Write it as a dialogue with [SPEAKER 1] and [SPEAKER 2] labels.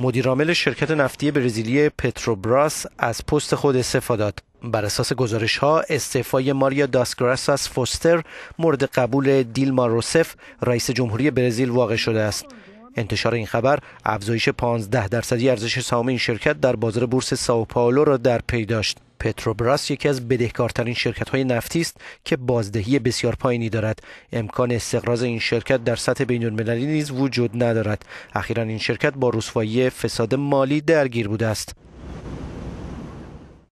[SPEAKER 1] مدیرعامل شرکت نفتی برزیلی پتروبراس از پست خود استعفا داد بر اساس گزارش ها استعفای ماریا از فوستر مورد قبول دیلما روسف رئیس جمهوری برزیل واقع شده است انتشار این خبر افزایش 15 درصدی ارزش سهام این شرکت در بازار بورس ساو پائولو را در پی داشت پتروبراس یکی از بدهکارترین شرکت های نفتی است که بازدهی بسیار پایینی دارد امکان استقراض این شرکت در سطح بین المللی نیز وجود ندارد اخیرا این شرکت با رسوایی فساد مالی درگیر بوده است